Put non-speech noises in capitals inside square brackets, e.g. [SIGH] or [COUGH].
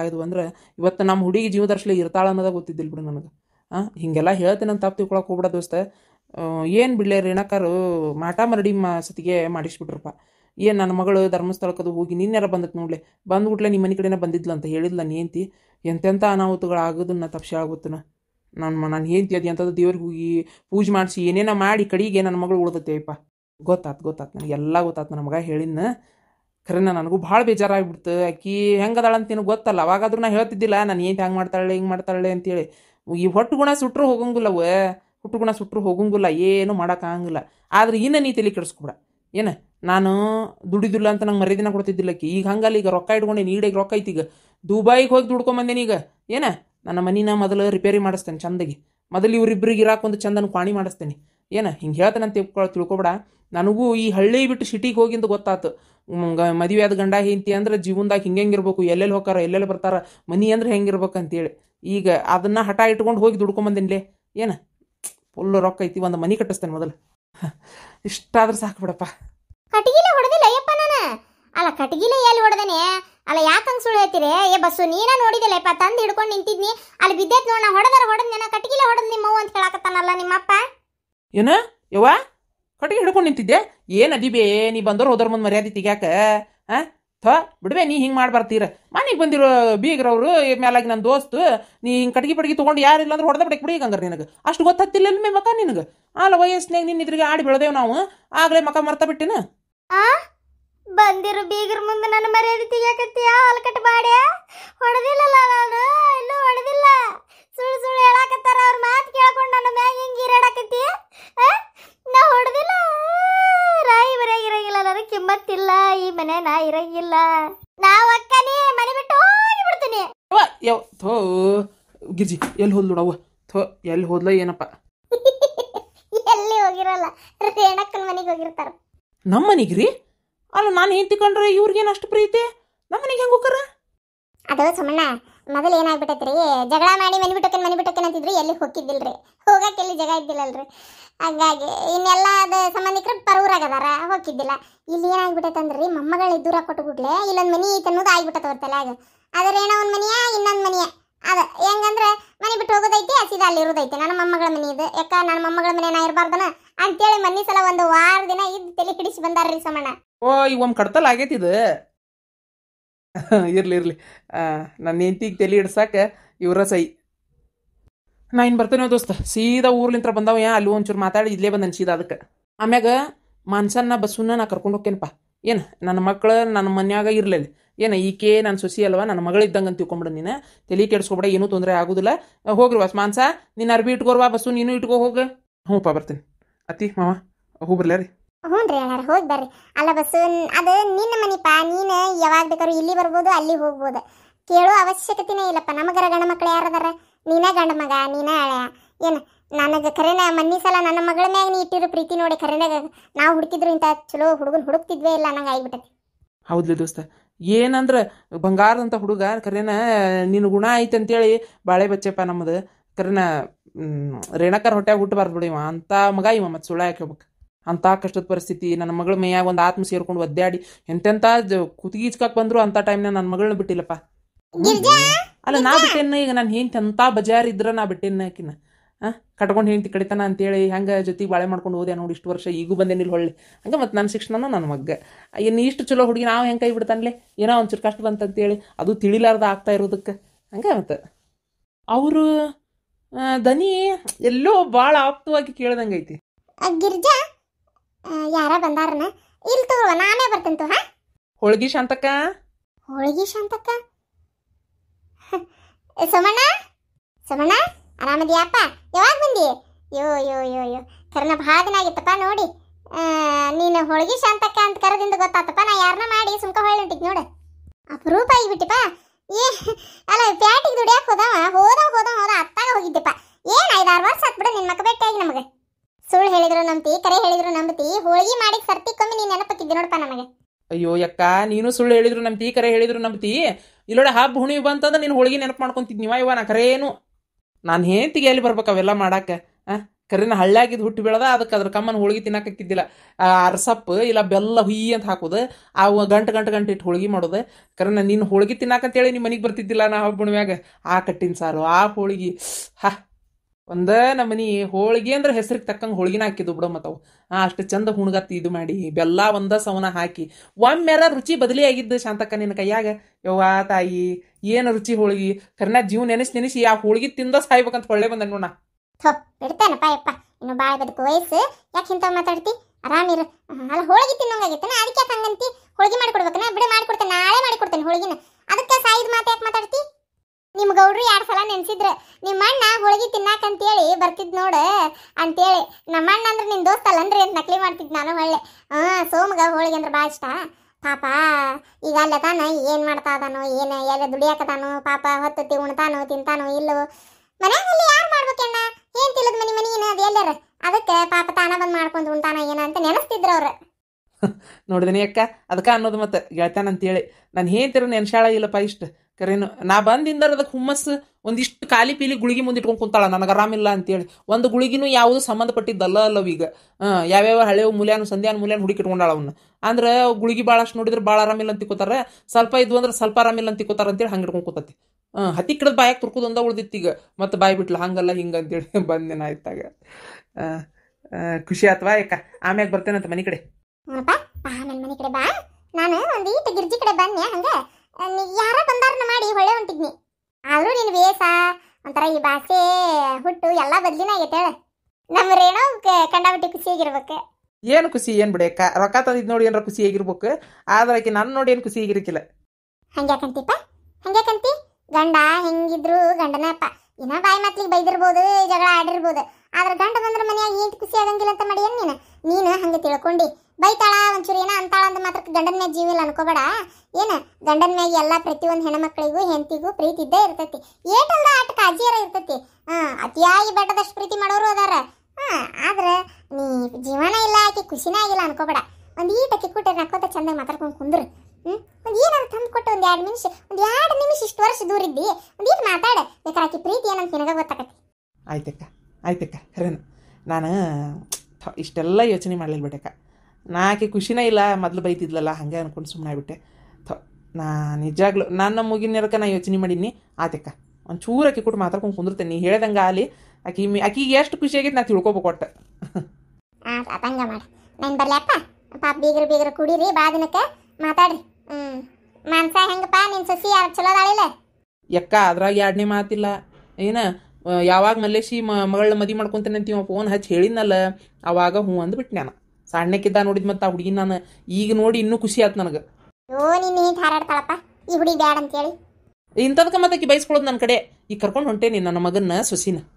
ಆಗಿದ್ವು ಅಂದ್ರೆ ಇವತ್ತು ನಮ್ಮ ಹುಡುಗಿ ಜೀವದರ್ಶಲಿ ಇರ್ತಾಳ ಅನ್ನೋದ ಗೊತ್ತಿದ್ದಿಲ್ಲ ಬಿಡು ನನಗೆ ಹಾಂ ಹೀಗೆಲ್ಲ ಹೇಳ್ತೀನಿ ಅಂತ ತಪ್ಪು ತಿಳ್ಕೊಳಕ್ಕೆ ಹೋಗ್ಬಿಡ ದೋಸ್ತ ಏನು ಬಿಡ್ಲೆ ರೇಣಕಾರು ಮಾಟ ಮರಡಿ ಮಾ ಸತಿಗೆ ಮಾಡಿಸ್ಬಿಟ್ರಪ್ಪ ಏನು ನನ್ನ ಮಗಳು ಧರ್ಮಸ್ಥಳಕ್ಕದು ಹೋಗಿ ನಿನ್ನೆರ ಬಂದತ್ ನೋಡ್ಲಿ ಬಂದ್ಬಿಟ್ಲೆ ನಿಮ್ಮ ಮನೆ ಕಡೆನೇ ಬಂದಿದ್ಲು ಅಂತ ಹೇಳಿದ್ಲ ನೇಂತಿ ಎಂತೆಂಥ ಅನಾಹುತಗಳಾಗೋದನ್ನ ತಪ್ಸಾಗುತ್ತನ ನನ್ನ ನಾನು ಹೇಳ್ತಿ ಅದು ಎಂಥದ್ದು ದೇವ್ರಿಗೆ ಹೋಗಿ ಪೂಜೆ ಮಾಡಿಸಿ ಏನೇನೋ ಮಾಡಿ ಕಡಿಗೆ ನನ್ನ ಮಗಳು ಉಳ್ದತ್ತೇಪ್ಪ ಗೊತ್ತಾತು ಗೊತ್ತಾತು ನನಗೆ ಎಲ್ಲ ಗೊತ್ತಾತು ನನ್ನ ಮಗ ಹೇಳಿದ್ನ ಖರೇನ ನನಗೂ ಭಾಳ ಬೇಜಾರಾಗ್ಬಿಡ್ತು ಆಕಿ ಹೆಂಗದಾಳ ಅಂತ ನಿನಗೆ ಗೊತ್ತಲ್ಲ ಅವಾಗಾದ್ರೂ ನಾ ಹೇಳ್ತಿದ್ದಿಲ್ಲ ನಾನು ಏನು ಹ್ಯಾಂಗೆ ಮಾಡ್ತಾಳೆ ಹಿಂಗೆ ಮಾಡ್ತಾಳೆ ಅಂತೇಳಿ ಈ ಹೊಟ್ಟು ಗುಣ ಸುಟ್ಟರು ಹೋಗಂಗಿಲ್ಲವ ಹುಟ್ಟು ಗುಣ ಸುಟ್ಟರು ಹೋಗಂಗಿಲ್ಲ ಏನು ಮಾಡೋಕ್ಕಾಗಂಗಿಲ್ಲ ಆದ್ರೆ ಇನ್ನು ನೀ ತಲೆ ಕೆಡಿಸ್ಕೊಬೇಡ ಏನು ನಾನು ದುಡಿದಿಲ್ಲ ಅಂತ ನಂಗೆ ಮರ್ಯಾದಿನ ಅಕ್ಕಿ ಈಗ ಹಂಗಲ್ಲ ಈಗ ರೊಕ್ಕ ಇಟ್ಕೊಂಡೇನಿ ಈಡೀಗ ರೊಕ್ಕ ಐತಿ ಈಗ ದುಬೈಗೆ ಹೋಗಿ ದುಡ್ಕೊಂಬಂದೇನೆ ಈಗ ಏನ ನನ್ನ ಮನಿನ ಮೊದಲು ರಿಪೇರಿ ಮಾಡಿಸ್ತೇನೆ ಚಂದಗಿ ಮೊದಲು ಇವರಿಬ್ಬರಿಗೆ ಇರಾಕೊಂದು ಚಂದನ ಪಾಣಿ ಮಾಡಿಸ್ತೇನೆ ಏನು ಹಿಂಗೆ ಹೇಳ್ತಾನಂತ ತಿಳ್ಕೊ ತಿಳ್ಕೊಬೇಡ ನನಗೂ ಈ ಹಳ್ಳಿ ಬಿಟ್ಟು ಸಿಟಿಗೆ ಹೋಗಿಂದು ಗೊತ್ತಾತು ಮದುವೆಯಾದ ಗಂಡ ಹೆಂಡತಿ ಅಂದ್ರೆ ಜೀವನದಾಗ ಹಿಂಗೆ ಇರಬೇಕು ಎಲ್ಲೆಲ್ಲಿ ಹೋಗಾರ ಎಲ್ಲೆಲ್ಲಿ ಬರ್ತಾರ ಮನಿ ಅಂದ್ರೆ ಹೆಂಗಿರ್ಬೇಕು ಅಂತೇಳಿ ಈಗ ಅದನ್ನು ಹಠ ಇಟ್ಕೊಂಡು ಹೋಗಿ ದುಡ್ಕೊಂಬಂದಿನ್ಲೇ ಏನು ಫುಲ್ಲು ರೊಕ್ಕ ಐತಿ ಒಂದು ಮನಿ ಕಟ್ಟಿಸ್ತೇನೆ ಮೊದಲು ಇಷ್ಟಾದ್ರೆ ಸಾಕು ಬಿಡಪ್ಪ ಕಟಗಿಲೆ ಹೊಡೆದಿಲ್ಲ ಅಯ್ಯಪ್ಪ ನಾನು ಅಲ್ಲ ಕಟಗಿಲೆ ಎಲ್ಲಿ ಹೊಡೆದೇನೆ ಅಲ್ಲ ಯಾಕಂಗ್ ಸುಳ್ಳು ಹೇಳ್ತೀರಿ ಏ ಬಸ್ಸು ನೀನೇ ನೋಡಿದಿಲ್ಲಪ್ಪ ತಂದು ಹಿಡ್ಕೊಂಡು ನಿಂತಿದ್ನಿ ಅಲ್ಲಿ ಬಿದ್ದೈತ್ ನೋಡ ಹೊಡೆದಾರ ಹೊಡೆದ್ ನೆನ ಕಟಗಿಲೆ ಹೊಡೆದ್ ನಿಮ್ಮವು ಅಂತ ಹೇಳಕತ್ತಾನಲ್ಲ ನಿಮ್ಮಪ್ಪ ಏನ ಯವ್ವ ಕಟ್ಟಿಗೆ ಹಿಡ್ಕೊಂಡು ನಿಂತಿದ್ದೆ ಏನು ಅದಿಬೇ ನೀ ಬಂದವ್ರು ಹೋದ್ರ ಮುಂದೆ ಮರ್ಯಾದೆ ತಿಗ್ಯಾಕ ಹಾ ಥೋ ಬಿಡ್ಬೇ ನೀ ಹಿಂಗೆ ಮಾಡ್ಬರ್ತೀರ ಮನೆಗೆ ಬಂದಿರೋ ಬೀಗ್ರವರು ಮೇಲಾಗಿ ನನ್ನ ದೋಸ್ತು ನೀ ಹಿಂಗೆ ಕಟ್ಗೆ ಪಟ್ಗೆ ತೊಗೊಂಡು ಯಾರಿಲ್ಲ ಅಂದ್ರೆ ಹೊಡೆದ ಬಿಡಕ್ಕೆ ಬಿಡಿ ಹಂಗಾರೆ ನಿನಗೆ ಅಷ್ಟು ಗೊತ್ತಾಗ್ತಿಲ್ಲ ಮೇ ಮಕ ನಿನಗೆ ಅಲ್ಲ ವಯಸ್ಸಿನಾಗ ನಿನ್ನ ಇದ್ರಿಗೆ ಆಡಿ ಬೆಳೆದೇವು ನಾವು ಆಗಲೇ ಮಕ ಮರ್ತಾ ಬಿಟ್ಟಿನ ಬಂದಿರೋ ಬೀಗ್ರ ಮುಂದೆ ನನ್ನ ಮರ್ಯಾದೆ ತೆಗಿಯಾಕತ್ತೀಯ ಅಲ್ಕಟ್ ಮಾಡಿ ಹೊಡೆದಿಲ್ಲಲ್ಲ ನಾನು ಇನ್ನೂ ಹೊಡೆದಿಲ್ಲ ಸುಳ್ಳು ಸುಳ್ಳು ಹೇಳಾಕತ್ತಾರ ಅವ್ರ ಮಾತು ಕೇಳ್ಕೊಂಡು ನನ್ನ ಮ್ಯಾಗ ಹಿಂಗೆ ನಾ ಹೊಡೆದಿಲ್ಲ ರಾಯಿ ಮನೆ ಇರಂಗಿಲ್ಲ ನನಗೆ ಕಿಮ್ಮತ್ತಿಲ್ಲ ಈ ಮನೆ ನಾ ಇರಂಗಿಲ್ಲ ನಾ ಒಕ್ಕನಿ ಮನೆ ಬಿಟ್ಟು ಹೋಗಿ ಬಿಡ್ತೀನಿ ಯವ್ ಥೋ ಗಿರ್ಜಿ ಎಲ್ಲಿ ಹೋದ್ಲು ನೋಡವ್ವ ಥೋ ಎಲ್ಲಿ ಹೋದ್ಲ ಏನಪ್ಪ ಎಲ್ಲಿ ಹೋಗಿರಲ್ಲ ರೇಣಕ್ಕನ ಮನೆಗೆ ಹೋಗಿರ್ತಾರ ನಮ್ಮ ಮನೆಗೆ ರೀ ಅಲ್ಲ ನಾನು ಹೆಂಡತಿ ಕಂಡ್ರೆ ಇವ್ರಿಗೇನು ಅಷ್ಟು ಪ್ರೀತಿ ನಮ್ಮ ಮನೆಗೆ ಹೆಂಗೆ ಹೋಗ್ತಾರ ಅದು ಸುಮ್ಮನೆ ಮೊದಲು ಏನಾಗ್ಬಿಟ್ಟೈತೆ ರೀ ಜಗಳ ಮಾಡಿ ಮನೆ ಬಿಟ್ಟೋಕೇನು ಮನೆ ಬಿಟ್ಟೋಕೇನು ಅಂತಿದ್ರು ಎಲ್ಲಿ ರೀ ಹೋಗಕ್ಕೆ ಎಲ್ಲಿ ಜಗ ಇದ್ದಿಲ್ಲಲ್ರಿ ಹಾಗಾಗಿ ಇನ್ನೆಲ್ಲ ಅದು ಸಂಬಂಧಿಕರು ಪರೂರಾಗದಾರ ಹೋಗಿದ್ದಿಲ್ಲ ಇಲ್ಲಿ ಏನಾಗ್ಬಿಟ್ಟೈತೆ ಅಂದ್ರೆ ರೀ ಮೊಮ್ಮಗಳು ದೂರ ಕೊಟ್ಟುಬಿಟ್ಲೆ ಇಲ್ಲೊಂದು ಮನಿ ಐತೆ ಅನ್ನೋದು ಆಗ್ಬಿಟ್ಟ ತೋರ್ತಲ್ಲ ಆಗ ಅದ್ರ ಏನೋ ಒಂದು ಮನೆಯ ಇನ್ನೊಂದು ಮನೆಯ ಅದ ಹೆಂಗಂದ್ರೆ ಮನೆ ಬಿಟ್ಟು ಹೋಗೋದೈತಿ ಸೀದಾ ಅಲ್ಲಿ ಇರೋದೈತಿ ನನ್ನ ಮಮ್ಮಗಳ ಮನೆ ಇದು ಯಾಕ ನನ್ನ ಮೊಮ್ಮಗಳ ಮನೆ ನಾ ಇರಬಾರ್ದನ ಅಂತೇಳಿ ಮನೆ ಸಲ ಒಂದು ವಾರ ದಿನ ಇದ್ದು ತಲೆ ಹಿಡಿಸಿ ಬಂದಾರ್ರಿ ಸಮಣ್ಣ ಓ ಇವ್ ಕಡ್ತಲ್ ಆಗೈತಿ ಇದು [LAUGHS] ಇರಲಿ ಇರಲಿ ನನ್ನ ಹೆಂಡತಿಗೆ ತಲೆ ಇಡ್ಸಕ್ಕೆ ಇವರ ಸೈ ನಾ ಇನ್ನು ಬರ್ತೇನೆ ದೋಸ್ತ ಸೀದಾ ಊರ್ಲಿಂತ್ರ ಬಂದವ ಯಾ ಅಲ್ಲಿ ಒಂಚೂರು ಮಾತಾಡಿ ಇಲ್ಲೇ ಬಂದನ್ ಸೀದಾ ಅದಕ್ಕೆ ಆಮ್ಯಾಗ ಮಾನ್ಸನ್ನ ಬಸ್ಸನ್ನ ನಾ ಕರ್ಕೊಂಡು ಹೋಗ್ತೇನಪ್ಪ ಏನು ನನ್ನ ಮಕ್ಕಳು ನನ್ನ ಮನ್ಯಾಗ ಇರಲಿಲ್ಲ ಏನು ಈಕೆ ನನ್ನ ಸೊಸಿ ಅಲ್ವಾ ನನ್ನ ಮಗಳಿದ್ದಂಗೆ ಅಂತ ತಿಳ್ಕೊಂಬಿಡ ನೀನು ತಲೆ ಕೆಡಿಸ್ಕೊಬೇಡ ಏನೂ ತೊಂದರೆ ಆಗೋದಿಲ್ಲ ಹೋಗ್ರಿ ವಾಸ್ ಮಾನ್ಸ ನೀನು ಅರ್ಬಿ ಇಟ್ಕೋರ್ವಾ ಬಸ್ಸು ನೀನು ಇಟ್ಕೋ ಹೋಗ ಪಾ ಬರ್ತೀನಿ ಅತಿ ಮಾವ ಹೋಗ್ಬರ್ಲ ರೀ ಹ್ಞೂ ರೀ ಅಣ್ಣಾರ ಹೋಗಿ ಬರ್ರಿ ಅಲ್ಲ ಬಸ್ಸು ಅದು ನಿನ್ನ ಮನಿಪ ನೀನು ಯಾವಾಗ ಬೇಕಾದ್ರು ಇಲ್ಲಿ ಬರ್ಬೋದು ಅಲ್ಲಿ ಹೋಗ್ಬೋದು ಕೇಳೋ ಅವಶ್ಯಕತೆನೇ ಇಲ್ಲಪ್ಪ ನಮಗರ ಗಂಡ ಮಕ್ಳು ಯಾರದಾರ ನೀನೇ ಗಂಡ ಮಗ ನೀನೇ ಆಳ ಏನು ನನಗೆ ಖರೇನ ಮನ್ನಿ ಸಲ ನನ್ನ ಮಗಳ ಮ್ಯಾಗ ನೀ ಇಟ್ಟಿರೋ ಪ್ರೀತಿ ನೋಡಿ ಖರೇನಾಗ ನಾವು ಹುಡುಕಿದ್ರು ಇಂಥ ಚಲೋ ಹುಡುಗನ ಹುಡುಕ್ತಿದ್ವೇ ಇಲ್ಲ ನಂಗೆ ಆಗಿಬಿಟ್ಟೈತಿ ಹೌದ್ಲಿ ದೋಸ್ತ ಏನಂದ್ರೆ ಬಂಗಾರದಂಥ ಹುಡುಗ ಖರೇನ ನಿನ್ನ ಗುಣ ಐತೆ ಅಂತೇಳಿ ಬಾಳೆ ಬಚ್ಚಪ್ಪ ನಮ್ಮದು ಖರೇನ ರೇಣಕರ್ ಹೊಟ್ಟೆಗೆ ಹುಟ್ಟಬಾರ್ದು ಬಿಡಿ ಇವ ಅಂಥ ಮಗ ಇವ ಮತ್ತು ಸುಳ್ಳ ಹಾಕೋಬೇಕು ಅಂಥ ಕಷ್ಟದ ಪರಿಸ್ಥಿತಿ ನನ್ನ ಮಗಳ ಮೈಯಾಗ ಒಂದು ಆತ್ಮ ಸೇರ್ಕೊಂಡು ಒದ್ದಾಡಿ ಎಂತೆಂತ ಕುತ್ತಿಗೆ ಇಚ್ಕಕ್ಕೆ ಬಂದ್ರು ಅಂಥ ಟೈಮ್ನ ನನ್ನ ಮಗಳನ್ನ ಬಿಟ್ಟಿಲ್ಲಪ್ಪ ಅಲ್ಲ ನಾ ಬಿಟ್ಟೇನ ಈಗ ನಾನು ಹೆಂಡ್ತಿ ಎಂತ ಬಜಾರ್ ಇದ್ರೆ ನಾ ಬಿಟ್ಟೇನ ಆಕಿನ ಕಟ್ಕೊಂಡು ಹೆಂಡ್ತಿ ಕಡಿತಾನ ಅಂತೇಳಿ ಹೆಂಗೆ ಜೊತೆಗೆ ಬಾಳೆ ಮಾಡ್ಕೊಂಡು ಹೋದೆ ನೋಡಿ ಇಷ್ಟು ವರ್ಷ ಈಗೂ ಬಂದೇನಿಲ್ಲ ಹೊಳ್ಳಿ ಹಂಗೆ ಮತ್ತೆ ನನ್ನ ಶಿಕ್ಷಣನೂ ನನ್ನ ಮಗ್ಗ ಇನ್ನು ಇಷ್ಟು ಚಲೋ ಹುಡುಗಿ ನಾವು ಹೆಂಗೆ ಕೈ ಏನೋ ಒಂಚೂರು ಕಷ್ಟ ಬಂತಂತೇಳಿ ಅದು ತಿಳಿಲಾರ್ದ ಆಗ್ತಾ ಇರೋದಕ್ಕೆ ಹಂಗೆ ಮತ್ತೆ ಅವರು ದನಿ ಎಲ್ಲೋ ಭಾಳ ಆಪ್ತವಾಗಿ ಕೇಳ್ದಂಗೈತಿ ಯಾರ ಬಂದಾರನ ಇಲ್ಲಿ ತಗೋ ನಾನೇ ಬರ್ತೇನೆ ತೋ ಹಾ ಹೋಳಿಗೆ ಶಾಂತಕ್ಕ ಹೋಳ್ಗಿ ಶಾಂತಕ್ಕ [LAUGHS] ಸಮಣ್ಣ ಸಮಣ್ಣ ಆರಾಮದಿಯಪ್ಪ ಯಾವಾಗ ಬಂದಿ ಯೋ ಯೋ ಯೋ ಯೋ ಕರ್ನ ಭಾಳ ದಿನ ಆಗಿತ್ತಪ್ಪ ನೋಡಿ ನೀನು ಹೋಳ್ಗಿ ಶಾಂತಕ್ಕ ಅಂತ ಕರೆದಿಂದ ಗೊತ್ತಾತಪ್ಪ ನಾ ಯಾರನ್ನ ಮಾಡಿ ಸುಮ್ಕ ಹೊಳ್ಳಿ ಹೊಂಟಿದ್ ನೋಡು ಅಪರೂಪ ಆಗಿಬಿಟ್ಟಿಪ್ಪ ಏ ಅಲ್ಲ ಪ್ಯಾಟಿಗೆ ದುಡಿಯಕ್ಕೆ ಹೋದವ ಹೋದವ ಹೋದವ ಹೋದ ಅತ್ತಾಗ ಹೋಗಿದ್ದೆಪ್ಪ ಏನು ಐದಾರು ವರ್ಷ ಹತ್ಬಿಡು ನಿನ್ನ ಮಕ್ಕ ಭೇಟಿಯಾಗಿ ನಮಗೆ ಸುಳ್ಳು ಹೇಳಿದ್ರು ನಂಬ್ತಿ ಕರೆ ಹೇಳಿದ್ರು ನಂಬ್ತಿ ಹೋಳಿಗೆ ಮಾಡಿ ಸರ್ತಿಕ್ಕೊಮ್ಮೆ ನೀನ್ ನೆನಪಕ್ಕಿದ್ದೆ ನೋಡಪ್ಪ ನಮಗೆ ಅಯ್ಯೋ ಯಕ್ಕ ನೀನು ಸುಳ್ಳು ಹೇಳಿದ್ರು ನಂಬ್ತಿ ಕರೆ ಹೇಳಿದ್ರು ನಂಬ್ತಿ ಇಲ್ಲೋಡ ಹಬ್ಬ ಹುಣಿವಿ ಬಂತಂದ್ರೆ ನೀನು ಹೋಳಿಗೆ ನೆನಪು ಮಾಡ್ಕೊಂತಿದ್ನಿವ ಇವ ನಾ ಏನು ನಾನು ಹೇಂತಿಗೆ ಎಲ್ಲಿ ಬರ್ಬೇಕು ಅವೆಲ್ಲ ಮಾಡಕ್ಕೆ ಆ ಕರೆನ ಹಳ್ಳ್ಯಾಗಿದ್ದು ಹುಟ್ಟಿ ಬೆಳೆದ ಅದಕ್ಕೆ ಅದ್ರ ಕಮ್ಮನ ಹೋಳಿಗೆ ತಿನ್ನಕ್ಕಿದ್ದಿಲ್ಲ ಅರ್ಸಪ್ಪು ಇಲ್ಲ ಬೆಲ್ಲ ಹುಯಿ ಅಂತ ಹಾಕೋದು ಆ ಗಂಟು ಗಂಟು ಗಂಟು ಇಟ್ಟು ಹೋಳಿಗೆ ಮಾಡೋದು ಕರೆನ ನೀನು ಹೋಳಿಗೆ ತಿನ್ನಕಂತೇಳಿ ನಿಮ್ಮ ಮನೆಗೆ ಬರ್ತಿದ್ದಿಲ್ಲ ನಾ ಹಬ್ಬ ಹುಣ್ಮ್ಯಾಗ ಆ ಕಟ್ಟಿನ ಸಾರು ಆ ಹೋಳಿಗೆ ಹಾ ಒಂದ ನಮನಿ ಹೋಳಿಗೆ ಅಂದ್ರೆ ಹೆಸರಿಗೆ ತಕ್ಕಂಗೆ ಹೋಳಿಗೆನ ಹಾಕಿದ್ವು ಬಿಡು ಮತ್ತವು ಆ ಅಷ್ಟು ಚಂದ ಹುಣ್ಗತ್ತಿ ಇದು ಮಾಡಿ ಬೆಲ್ಲ ಒಂದ ಸವನ ಹಾಕಿ ಒಮ್ಮೆರ ರುಚಿ ಬದಲಿ ಆಗಿದ್ದು ಶಾಂತಕ್ಕ ನಿನ್ನ ಕೈಯಾಗ ಯವ್ವಾ ತಾಯಿ ಏನು ರುಚಿ ಹೋಳಿಗೆ ಕರ್ನ ಜೀವ ನೆನೆಸಿ ನೆನೆಸಿ ಆ ಹೋಳಿಗೆ ತಿಂದ ಸಾಯ್ಬೇಕಂತ ಹೊಳ್ಳೆ ಬಂದ ನೋಣ ಬಿಡ್ತಾನಪ್ಪ ಯಪ್ಪ ಇನ್ನು ಭಾಳ ಬದುಕು ವಯಸ್ಸು ಯಾಕೆ ಇಂಥವ್ ಮಾತಾಡ್ತಿ ಆರಾಮಿರು ಅಲ್ಲ ಹೋಳಿಗೆ ತಿನ್ನೋಂಗಾಗಿತ್ತಾನ ಅದಕ್ಕೆ ಹಂಗಂತಿ ಹೋಳಿಗೆ ಮಾಡಿಕೊಡ್ಬೇಕನ ಬಿಡು ಮಾಡಿಕೊಡ್ತೇನೆ ನಾಳೆ ಮಾಡಿಕೊಡ್ತೇನೆ ಹೋಳಿಗೆನ ಅದಕ್ಕೆ ಸಾಯಿದ ಮಾತು ಯಾಕೆ ಮಾತಾಡ್ತಿ ನಿಮ್ ಗೌಡ್ರು ಎರಡು ಸಲ ನೆನ್ಸಿದ್ರು ನಿಮ್ಮ ಅಣ್ಣ ಹೋಳಿಗೆ ತಿನ್ನಾಕಂತೇಳಿ ಬರ್ತಿದ್ ನೋಡ ಅಂತೇಳಿ ನಮ್ಮ ಅಣ್ಣ ಅಂದ್ರೆ ನಿನ್ ದೋಸ್ತ ಅಲ್ಲನ್ರಿ ಅಂತ ನಕಲಿ ಮಾಡ್ತಿದ್ ನಾನು ಒಳ್ಳೆ ಹಾ ಸೋಮಗ ಹೋಳಿಗೆ ಅಂದ್ರೆ ಭಾಳ ಇಷ್ಟ ಪಾಪ ಈಗ ಅಲ್ಲದಾನ ಏನು ಮಾಡ್ತಾ ಅದಾನೋ ಏನು ಎಲ್ಲ ದುಡಿಯಾಕದಾನೋ ಪಾಪ ಹೊತ್ತತ್ತಿ ಉಣ್ತಾನೋ ತಿಂತಾನೋ ಇಲ್ಲೋ ಮನೆಯಲ್ಲಿ ಯಾರು ಮಾಡ್ಬೇಕಣ್ಣ ಏನು ತಿಳಿದ್ ಮನಿ ಮನಿ ಅದು ಎಲ್ಲರ ಅದಕ್ಕೆ ಪಾಪ ತಾನ ಬಂದ್ ಮಾಡ್ಕೊಂಡು ಉಣ್ತಾನ ಏನ ಅಂತ ನೆನಸ್ತಿದ್ರ ಅವ್ರ [LAUGHS] ನೋಡಿದಿನಿ ಅಕ್ಕ ಅದಕ್ಕ ಅನ್ನೋದು ಮತ್ತೆ ಗೆಳ್ತಾನಂತೇಳಿ ನಾನು ಹೇಳ್ತಿರೋ ನೆನ್ಸಾಳ ಇಲ್ಲಪ್ಪ ಇಷ್ಟ ಕರೇನು ನಾ ಬಂದಿಂದ ಅದಕ್ಕೆ ಹುಮ್ಮಸ್ ಒಂದಿಷ್ಟು ಖಾಲಿ ಪೀಲಿ ಗುಳಿಗೆ ಇಟ್ಕೊಂಡು ಕುಂತಾಳ ನನಗೆ ಆರಾಮಿಲ್ಲ ಅಂತೇಳಿ ಒಂದು ಗುಳಿಗಿನೂ ಯಾವುದು ಸಂಬಂಧಪಟ್ಟಿದ್ದಲ್ಲ ಅಲ್ಲವೀಗ ಯಾವ್ಯಾವ ಹಳೆವು ಮೂಲ್ಯಾನು ಸಂಧ್ಯಾನ ಮೂಲ್ಯಾನು ಇಟ್ಕೊಂಡಾಳ ಅವನ್ನ ಅಂದ್ರೆ ಗುಳಿಗೆ ಭಾಳಷ್ಟು ನೋಡಿದ್ರೆ ಭಾಳ ಆರಾಮಿಲ್ಲ ಅಂತ ತಿಕೋತಾರೆ ಸ್ವಲ್ಪ ಇದ್ವು ಅಂದ್ರೆ ಸ್ವಲ್ಪ ಆರಾಮಿಲ್ಲ ಅಂತ ಕೂತಾರ ಅಂತೇಳಿ ಹಂಗೆ ಹಿಡ್ಕೊಂಡು ಕೂತತಿ ಹತ್ತಿ ಕಿಡದ ಬಾಯಾಗ ಉಳ್ದಿತ್ತು ಉಳ್ದಿತ್ತೀಗ ಮತ್ತೆ ಬಾಯಿ ಬಿಟ್ಲ ಹಂಗಲ್ಲ ಹಿಂಗೆ ಅಂತೇಳಿ [LAUGHS] ಬಂದಿನ ಆಯ್ತಾಗ ಖುಷಿ ಆತ್ವಾ ಯಾಕ ಆಮ್ಯಾಗ ಬರ್ತೇನಂತ ಮನೆ ಕಡೆ ನಾನು ಒಂದು ಈಟ ಗಿರ್ಜಿ ಕಡೆ ಬಂದೆ ಹಂಗೆ ಯಾರ ಬಂದಾರನ ಮಾಡಿ ಹೊಳೆ ಹೊಂಟಿದ್ನಿ ಆದರೂ ನಿನ್ನ ವೇಷ ಒಂಥರ ಈ ಭಾಷೆ ಹುಟ್ಟು ಎಲ್ಲ ಬದ್ಲಿನ ಆಗೈತೆ ಹೇಳ ನಮ್ಮ ರೇಣು ಕಂಡಾಬಿಟ್ಟು ಖುಷಿಯಾಗಿರ್ಬೇಕು ಏನು ಖುಷಿ ಏನು ಅಕ್ಕ ರೊಕ್ಕ ತಂದಿದ್ ನೋಡಿ ಏನಾರ ಖುಷಿ ಆಗಿರ್ಬೇಕು ಆದ್ರೆ ಆಕೆ ನಾನು ನೋಡಿ ಏನು ಖುಷಿ ಆಗಿರಕ್ಕಿಲ್ಲ ಹಂಗ್ಯಾಕಂತೀಪ ಹಂಗ್ಯಾಕಂತಿ ಗಂಡ ಹೆಂಗಿದ್ರು ಗಂಡನಪ್ಪ ಇನ್ನ ಬಾಯಿ ಮಾತ್ಲಿಗೆ ಬೈದಿರ್ಬೋದು ಜಗಳ ಆಡಿರ್ಬೋದು ಆದ್ರೆ ಗಂಡ ಬಂದ್ರ ಮನೆಯಾಗ ಏನು ಖುಷಿ ಆಗಂಗಿಲ್ಲ ಅಂತ ಮಾಡಿ ಏನು ನೀನು ನೀನು ಹಂಗೆ ತಿಳ್ಕೊಂಡು ಬೈತಾಳ ಒಂಚೂರು ಏನೋ ಅಂತಾಳ ಅಂದ್ರೆ ಮಾತ್ರ ಗಂಡನ ಮ್ಯಾಗ ಜೀವಿಲ್ಲ ಅನ್ಕೋಬೇಡ ಏನ ಗಂಡನ ಮ್ಯಾಗ ಎಲ್ಲ ಪ್ರತಿಯೊಂದು ಹೆಣ್ಮಕ್ಳಿಗೂ ಹೆಂತಿಗೂ ಪ್ರೀತಿ ಇದ್ದೇ ಇರ್ತೈತಿ ಏಟಲ್ಲ ಆಟ ಕಾಜಿಯರ ಇರ್ತೈತಿ ಹಾಂ ಅತಿಯಾಗಿ ಬೆಟ್ಟದಷ್ಟು ಪ್ರೀತಿ ಮಾಡೋರು ಅದಾರ ಹಾಂ ಆದ್ರೆ ನೀ ಜೀವನ ಇಲ್ಲ ಆಕೆ ಖುಷಿನೇ ಆಗಿಲ್ಲ ಅನ್ಕೋಬೇಡ ಒಂದು ಈಟ ಕೂಟ ನಕ್ಕೋತ ಚಂದ ಮಾತಾಡ್ಕೊಂಡು ಕುಂದ್ರು ಹ್ಞೂ ಒಂದ್ ಏನಾದ್ರು ತಂದು ಕೊಟ್ಟು ಒಂದ್ ಎರಡು ನಿಮಿಷ ಒಂದ್ ಎರಡು ನಿಮಿಷ ಇಷ್ಟು ವರ್ಷ ದೂರ ಇದ್ದಿ ಒಂದ್ ಏನ್ ಮಾತಾಡ ಬೇಕಾರ ಆಕೆ ಪ್ರೀತಿ ಏನಂತ ನಿನಗ ಗೊತ್ತಾಗತ್ತೆ ಆಯ್ತಕ್ಕ ಆಯ್ತಕ್ಕ ಖರೇನು ನಾನು ಇಷ್ಟೆಲ್ಲ ಯೋಚನೆ ಮಾಡಲಿಲ್ಲ ಬಿಡಕ್ಕ ನಾ ಆಕೆ ಖುಷಿನೇ ಇಲ್ಲ ಮೊದಲು ಬೈತಿದ್ಲಲ್ಲ ಹಾಗೆ ಅನ್ಕೊಂಡು ಸುಮ್ಮನೆ ಆಗ್ಬಿಟ್ಟೆ ನಾ ನಿಜಾಗ್ಲೂ ನನ್ನ ಮುಗಿನರಕ ನಾ ಯೋಚನೆ ಮಾಡೀನಿ ಆತಕ್ಕ ಚೂರು ಆಕೆ ಕೊಟ್ಟು ಮಾತಾಡ್ಕೊಂಡು ಕುಂದಿರ್ತೇನೆ ನೀ ಹೇಳ್ದಂಗೆ ಅಲ್ಲಿ ಆಕಿ ಮಿ ಎಷ್ಟು ಖುಷಿ ಆಗೈತೆ ನಾ ತಿಳ್ಕೊಬೇಕು ಒಟ್ಟು ಎಕ್ಕ ನಾನು ಪಾಪ ಕುಡೀರಿ ಬಾ ಮಾತಾಡ್ರಿ ಹೆಂಗಪ್ಪ ಸಸಿ ಅದ್ರಾಗ ಎರಡನೇ ಮಾತಿಲ್ಲ ಏನ ಯಾವಾಗ ಮಲ್ಲೇಶಿ ಮಗಳ ಮದಿ ಮಾಡ್ಕೊಂತೇನೆ ಅಂತೀವ ಫೋನ್ ಹಚ್ಚಿ ಹೇಳಿದ್ನಲ್ಲ ಅವಾಗ ಹ್ಞೂ ಅಂದ್ಬಿಟ್ಟು ನಾನು ಸಣ್ಣಕ್ಕಿದ್ದ ನೋಡಿದ್ ಮತ್ತ ಆ ಹುಡುಗಿನ ನಾನು ಈಗ ನೋಡಿ ಇನ್ನೂ ಖುಷಿ ಆಯ್ತು ನನಗೆ ಓ ಈ ಹುಡುಗಿ ಮತ್ತೆ ಬಯಸ್ಕೊಳ್ಳೋದು ನನ್ನ ಕಡೆ ಈಗ ಕರ್ಕೊಂಡು ಹೊಂಟೇನಿ ನನ್ನ ಮಗನ ಸೊಸಿನ